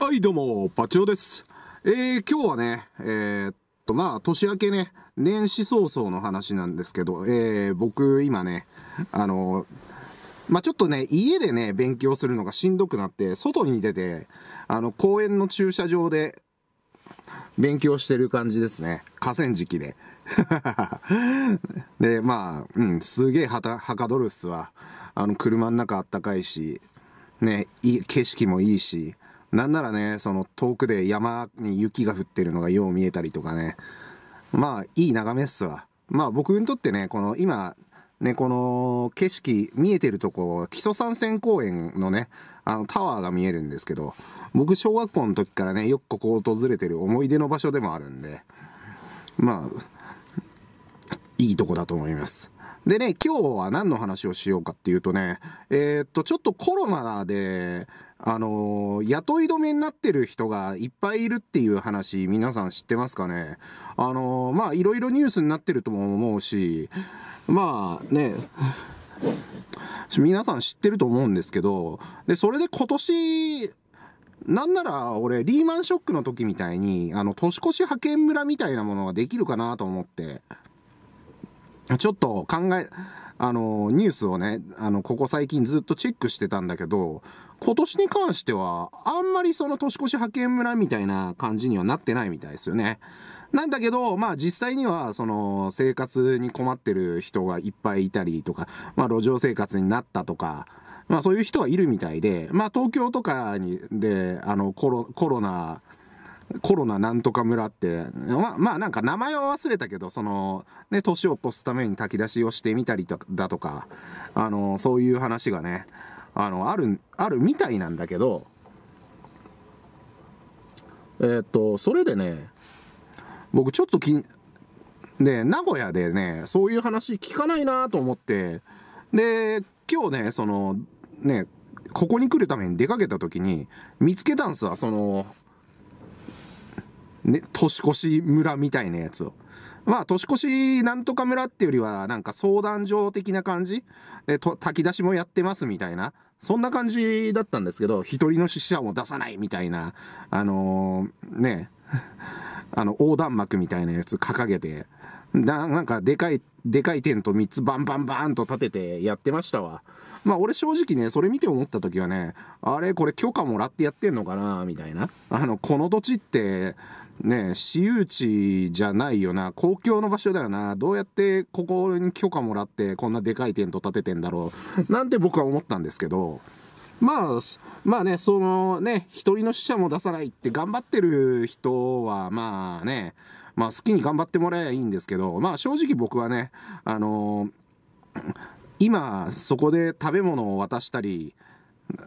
はいどうも、パチオです。えー、今日はね、えー、っと、まあ、年明けね、年始早々の話なんですけど、えー、僕、今ね、あのまあ、ちょっとね、家でね、勉強するのがしんどくなって、外に出て、あの、公園の駐車場で、勉強してる感じですね。河川敷で。で、まあ、うん、すげえはた、はかどるっすわ。あの、車の中あったかいし、ね、い景色もいいし、なんならね、その遠くで山に雪が降ってるのがよう見えたりとかね。まあ、いい眺めっすわ。まあ僕にとってね、この今、ね、この景色、見えてるとこ、基礎山線公園のね、あのタワーが見えるんですけど、僕小学校の時からね、よくここを訪れてる思い出の場所でもあるんで、まあ、いいとこだと思います。でね、今日は何の話をしようかっていうとね、えー、っと、ちょっとコロナで、あの雇い止めになってる人がいっぱいいるっていう話、皆さん知ってますかねあのまあ、いろいろニュースになってるとも思うし、まあね、皆さん知ってると思うんですけど、で、それで今年、なんなら俺、リーマンショックの時みたいに、あの、年越し派遣村みたいなものができるかなと思って、ちょっと考え、あの、ニュースをね、あの、ここ最近ずっとチェックしてたんだけど、今年に関しては、あんまりその年越し派遣村みたいな感じにはなってないみたいですよね。なんだけど、まあ実際には、その、生活に困ってる人がいっぱいいたりとか、まあ路上生活になったとか、まあそういう人はいるみたいで、まあ東京とかに、で、あの、コロ、コロナ、コロナなんとか村って、ま、まあなんか名前は忘れたけど、その、ね、年を越すために炊き出しをしてみたりだとか、あの、そういう話がね、あの、ある、あるみたいなんだけど、えー、っと、それでね、僕ちょっとき、で、名古屋でね、そういう話聞かないなと思って、で、今日ね、その、ね、ここに来るために出かけた時に見つけたんすわ、その、ね、年越し村みたいなやつを。まあ、年越しなんとか村ってよりは、なんか相談所的な感じで、炊き出しもやってますみたいな、そんな感じだったんですけど、一人の死者も出さないみたいな、あのー、ね、あの、横断幕みたいなやつ掲げて、ななんかでかいでかいテント3つバンバンバンと立ててやってましたわまあ俺正直ねそれ見て思った時はねあれこれ許可もらってやってんのかなみたいなあのこの土地ってね私有地じゃないよな公共の場所だよなどうやってここに許可もらってこんなでかいテント立ててんだろうなんて僕は思ったんですけどまあ、まあね、そのね、一人の死者も出さないって頑張ってる人は、まあね、まあ、好きに頑張ってもらえばいいんですけど、まあ、正直僕はね、あのー、今、そこで食べ物を渡したり、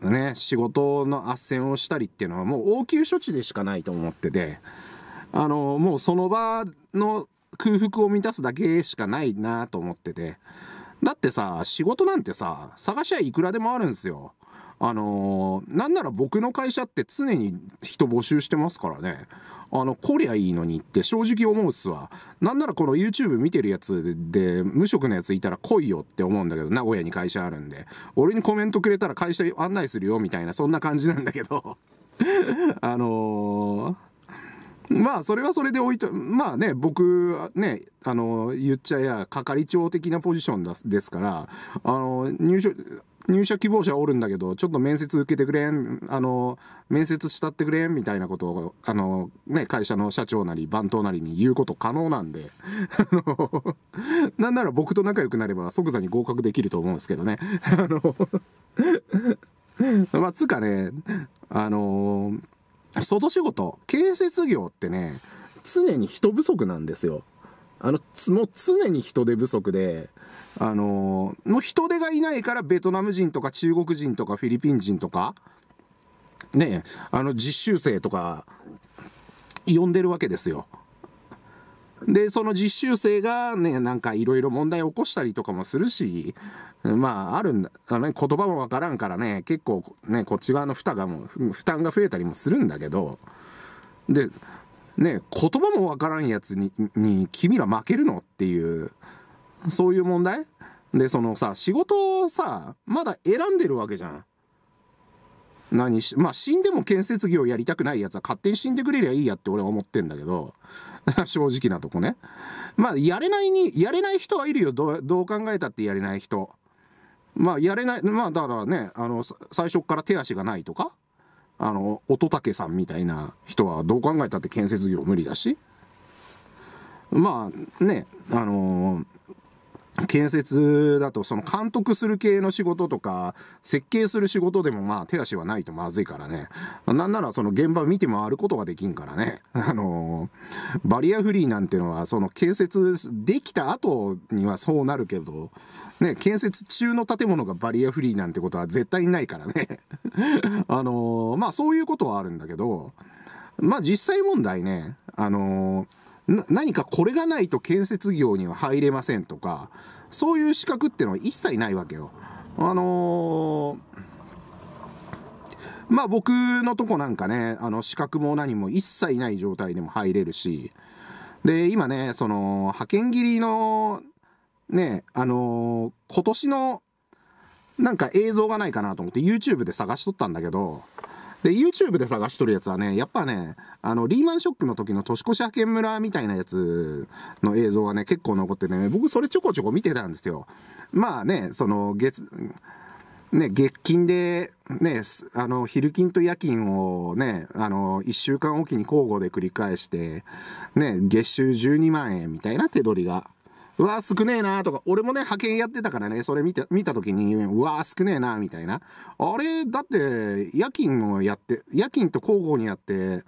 ね、仕事の斡旋をしたりっていうのはもう応急処置でしかないと思ってて、あのー、もうその場の空腹を満たすだけしかないなと思ってて、だってさ、仕事なんてさ、探しはいくらでもあるんですよ。あのー、なんなら僕の会社って常に人募集してますからね。あの、こりゃいいのにって正直思うっすわ。なんならこの YouTube 見てるやつで、無職のやついたら来いよって思うんだけど、名古屋に会社あるんで。俺にコメントくれたら会社案内するよみたいな、そんな感じなんだけど あのーまあそれはそれで置いとまあね僕ねあの言っちゃや係長的なポジションですからあの入所入社希望者おるんだけど、ちょっと面接受けてくれん、あの、面接したってくれんみたいなことを、あの、ね、会社の社長なり番頭なりに言うこと可能なんで、あの、なんなら僕と仲良くなれば即座に合格できると思うんですけどね。あの、まあ、つかね、あの、外仕事、建設業ってね、常に人不足なんですよ。あの、もう常に人手不足で、あのー、もう人手がいないからベトナム人とか中国人とかフィリピン人とか、ね、あの、実習生とか、呼んでるわけですよ。で、その実習生がね、なんかいろいろ問題起こしたりとかもするし、まあ、あるんだ、あの、ね、言葉もわからんからね、結構ね、こっち側の負担がもう、負担が増えたりもするんだけど、で、ね言葉もわからんやつにに君ら負けるのっていうそういう問題でそのさ仕事をさまだ選んでるわけじゃん。何しまあ死んでも建設業やりたくないやつは勝手に死んでくれりゃいいやって俺は思ってんだけど 正直なとこねまあやれないにやれない人はいるよどう考えたってやれない人まあやれないまあだからねあの最初から手足がないとかあの、乙武さんみたいな人はどう考えたって建設業無理だし、まあね、あのー、建設だと、その監督する系の仕事とか、設計する仕事でもまあ手足はないとまずいからね。なんならその現場見て回ることができんからね。あのー、バリアフリーなんてのは、その建設できた後にはそうなるけど、ね、建設中の建物がバリアフリーなんてことは絶対にないからね。あのー、まあそういうことはあるんだけど、まあ実際問題ね、あのー何かこれがないと建設業には入れませんとか、そういう資格ってのは一切ないわけよ。あのーまあ僕のとこなんかね、あの資格も何も一切ない状態でも入れるし、で、今ね、その派遣切りの、ね、あのー、今年のなんか映像がないかなと思って YouTube で探しとったんだけど、で、YouTube で探しとるやつはね、やっぱね、あの、リーマンショックの時の年越し派遣村みたいなやつの映像がね、結構残ってね、僕それちょこちょこ見てたんですよ。まあね、その、月、ね、月金で、ね、あの、昼金と夜金をね、あの、1週間おきに交互で繰り返して、ね、月収12万円みたいな手取りがうわー少ねえなーとか、俺もね、派遣やってたからね、それ見て、見た時に、うわー少ねえなーみたいな。あれ、だって、夜勤もやって、夜勤と交互にやって、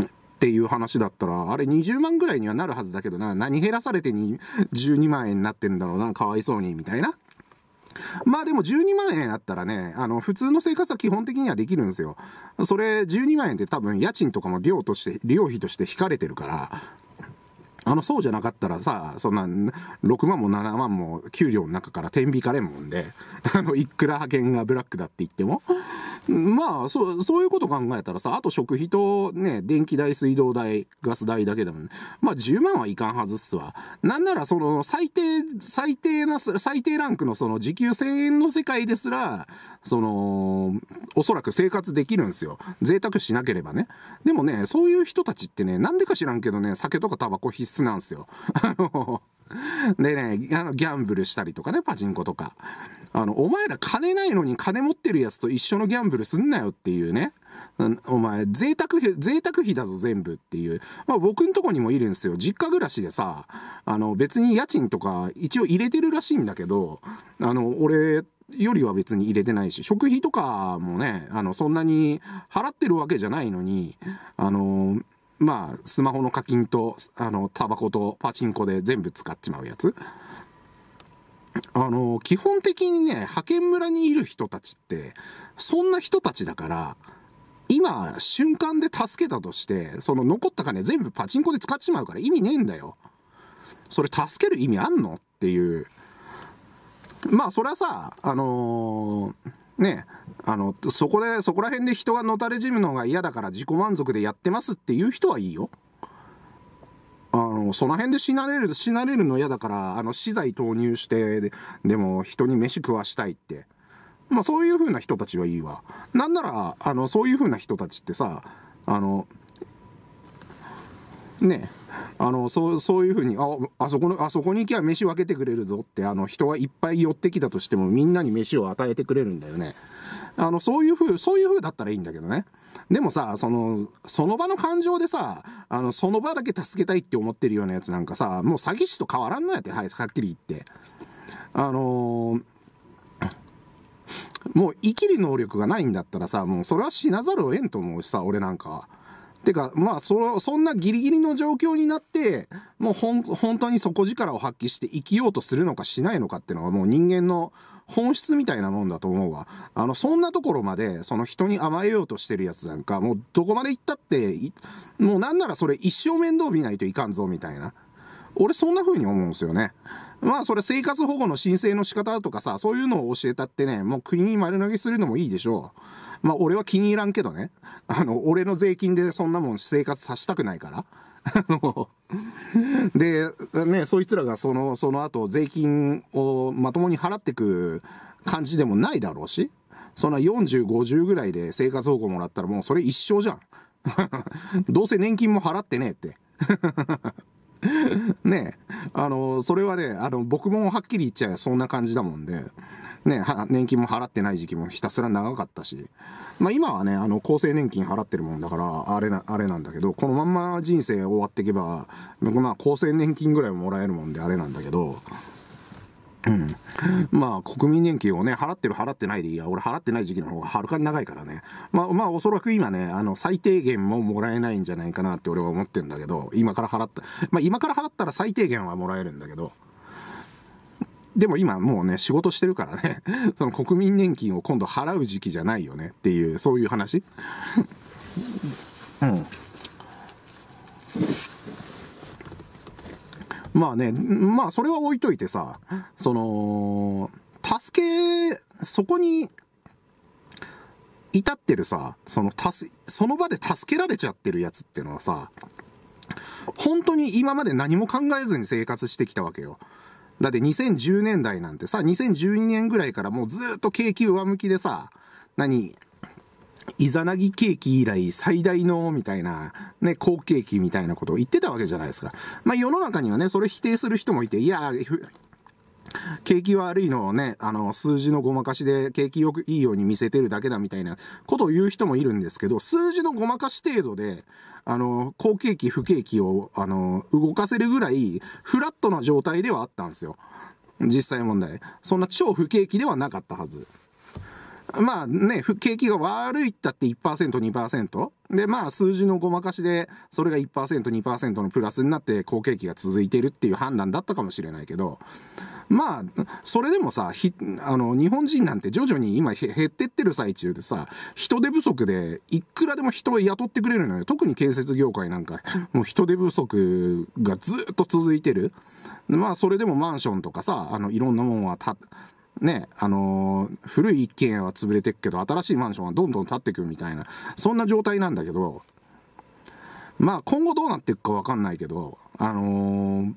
っていう話だったら、あれ20万ぐらいにはなるはずだけどな、何減らされてに12万円になってんだろうな、かわいそうに、みたいな。まあでも12万円あったらね、あの、普通の生活は基本的にはできるんですよ。それ12万円って多分家賃とかも量として、量費として引かれてるから、あのそうじゃなかったらさそんな6万も7万も給料の中から天引かれんもんであのいくら派遣がブラックだって言ってもまあ、そう、そういうこと考えたらさ、あと食費とね、電気代、水道代、ガス代だけでも、ね、まあ10万はいかんはずっすわ。なんならその最低、最低な、最低ランクのその時給1000円の世界ですら、その、おそらく生活できるんですよ。贅沢しなければね。でもね、そういう人たちってね、なんでか知らんけどね、酒とかタバコ必須なんですよ。あの、でね、あのギャンブルしたりとかね、パチンコとか。あの、お前ら金ないのに金持ってるやつと一緒のギャンブルすんなよっていうね。お前、贅沢費、贅沢費だぞ全部っていう。まあ僕んとこにもいるんですよ。実家暮らしでさ、あの別に家賃とか一応入れてるらしいんだけど、あの、俺、よりは別に入れてないし、食費とかもね、あの、そんなに払ってるわけじゃないのに、あの、まあ、スマホの課金と、あの、タバコとパチンコで全部使っちまうやつ。あの、基本的にね、派遣村にいる人たちって、そんな人たちだから、今、瞬間で助けたとして、その残った金全部パチンコで使っちまうから意味ねえんだよ。それ助ける意味あんのっていう。まあ、それはさ、あのー、ね、あの、そこで、そこら辺で人がのたれじむのが嫌だから自己満足でやってますっていう人はいいよ。あの、その辺で死なれる、死なれるの嫌だから、あの、資材投入して、ででも人に飯食わしたいって。まあそういう風な人たちはいいわ。なんなら、あの、そういう風な人たちってさ、あの、ねえ、あのそうそういうふうにああそこのあそこに行きゃ飯分けてくれるぞってあの人はいっぱい寄ってきたとしてもみんなに飯を与えてくれるんだよねあのそういうふうそういうふうだったらいいんだけどねでもさそのその場の感情でさあのその場だけ助けたいって思ってるようなやつなんかさもう詐欺師と変わらんのやってはいはっきり言ってあのーもう生きる能力がないんだったらさ、もうそれは死なざるを得んと思うしさ、俺なんかは。てか、まあ、そ、そんなギリギリの状況になって、もうほん、本当に底力を発揮して生きようとするのかしないのかっていうのがもう人間の本質みたいなもんだと思うわ。あの、そんなところまで、その人に甘えようとしてるやつなんか、もうどこまで行ったって、もうなんならそれ一生面倒見ないといかんぞ、みたいな。俺そんな風に思うんですよね。まあそれ生活保護の申請の仕方とかさ、そういうのを教えたってね、もう国に丸投げするのもいいでしょう。まあ俺は気に入らんけどね。あの、俺の税金でそんなもん生活させたくないから。で、ね、そいつらがその、その後税金をまともに払ってく感じでもないだろうし。そんな40、50ぐらいで生活保護もらったらもうそれ一生じゃん。どうせ年金も払ってねえって。ねあの、それはね、あの、僕もはっきり言っちゃえそんな感じだもんで、ね、年金も払ってない時期もひたすら長かったし、まあ今はね、あの、厚生年金払ってるもんだから、あれな、あれなんだけど、このまんま人生終わっていけば、僕まあ厚生年金ぐらいもらえるもんであれなんだけど、うん、まあ国民年金をね払ってる払ってないでいや俺払ってない時期の方がはるかに長いからねまあまあおそらく今ねあの最低限ももらえないんじゃないかなって俺は思ってるんだけど今から払ったまあ今から払ったら最低限はもらえるんだけどでも今もうね仕事してるからね その国民年金を今度払う時期じゃないよねっていうそういう話うんまあね、まあそれは置いといてさ、その、助け、そこに、至ってるさ、その、たす、その場で助けられちゃってるやつってのはさ、本当に今まで何も考えずに生活してきたわけよ。だって2010年代なんてさ、2012年ぐらいからもうずっと景気上向きでさ、何、イザナギケーキ以来最大の、みたいな、ね、好景気みたいなことを言ってたわけじゃないですか。まあ世の中にはね、それ否定する人もいて、いや、景気悪いのをね、あの、数字のごまかしで景気よくいいように見せてるだけだみたいなことを言う人もいるんですけど、数字のごまかし程度で、あの、好景気、不景気を、あの、動かせるぐらい、フラットな状態ではあったんですよ。実際問題。そんな超不景気ではなかったはず。まあね、景気が悪いったって1%、2%。で、まあ数字のごまかしで、それが1%、2%のプラスになって好景気が続いてるっていう判断だったかもしれないけど、まあ、それでもさ、あの、日本人なんて徐々に今減ってってる最中でさ、人手不足で、いくらでも人を雇ってくれるのよ。特に建設業界なんか、もう人手不足がずっと続いてる。まあ、それでもマンションとかさ、あの、いろんなもんはた、ね、あのー、古い一軒家は潰れてくけど、新しいマンションはどんどん建ってくみたいな、そんな状態なんだけど、まあ今後どうなっていくかわかんないけど、あのー、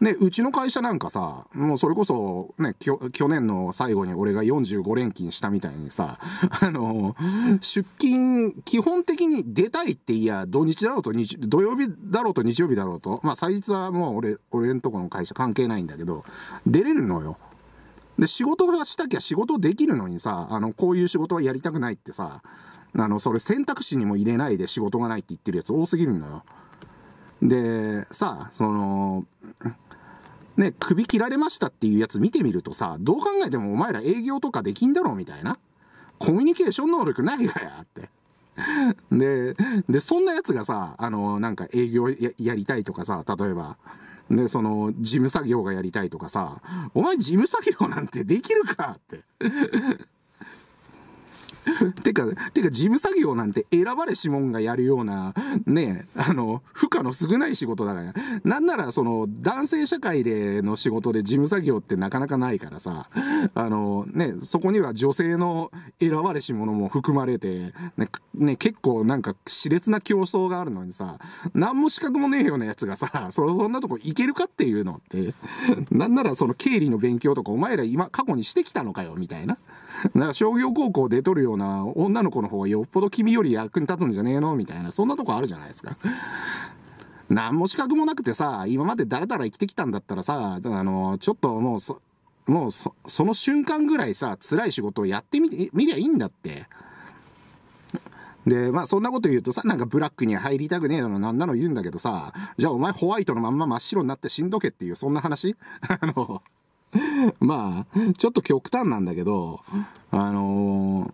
ね、うちの会社なんかさ、もうそれこそ、ね、去年の最後に俺が45連勤したみたいにさ、あのー、出勤、基本的に出たいっていや、土日だろうと日、土曜日だろうと日曜日だろうと、まあ祭日はもう俺、俺んとこの会社関係ないんだけど、出れるのよ。で、仕事がしたきゃ仕事できるのにさ、あの、こういう仕事はやりたくないってさ、あの、それ選択肢にも入れないで仕事がないって言ってるやつ多すぎるのよ。で、さ、その、ね、首切られましたっていうやつ見てみるとさ、どう考えてもお前ら営業とかできんだろみたいな。コミュニケーション能力ないがやって。で、で、そんなやつがさ、あの、なんか営業やりたいとかさ、例えば、で、その、事務作業がやりたいとかさ、お前事務作業なんてできるかって てか、てか事務作業なんて選ばれし者がやるような、ね、あの、負荷の少ない仕事だから。なんならその、男性社会での仕事で事務作業ってなかなかないからさ、あの、ね、そこには女性の選ばれし者も含まれて、ね、ね結構なんか熾烈な競争があるのにさ、何も資格もねえようなやつがさ、そんなとこ行けるかっていうのって、なんならその経理の勉強とかお前ら今過去にしてきたのかよ、みたいな。なんか商業高校出とるような女の子の方がよっぽど君より役に立つんじゃねえのみたいな、そんなとこあるじゃないですか。何も資格もなくてさ、今までだらだら生きてきたんだったらさ、あの、ちょっともうそ、もうそ、その瞬間ぐらいさ、辛い仕事をやってみ、りゃいいんだって。で、まあそんなこと言うとさ、なんかブラックに入りたくねえのなんなの言うんだけどさ、じゃあお前ホワイトのまんま真っ白になって死んどけっていう、そんな話 あの まあ、ちょっと極端なんだけど、あの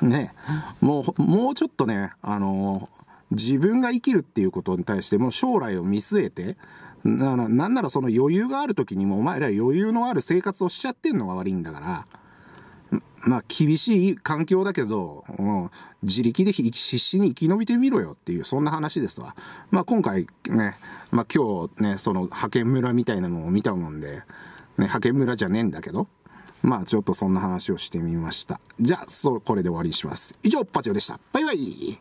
ー、ね、もう、もうちょっとね、あのー、自分が生きるっていうことに対しても将来を見据えて、ななんならその余裕がある時にもお前ら余裕のある生活をしちゃってんのが悪いんだから、まあ厳しい環境だけど、うん、自力で必死に生き延びてみろよっていう、そんな話ですわ。まあ今回ね、まあ今日ね、その派遣村みたいなのを見たもんで、ね、派遣村じゃねえんだけど、まあちょっとそんな話をしてみました。じゃあ、そこれで終わりにします。以上、パチオでした。バイバイ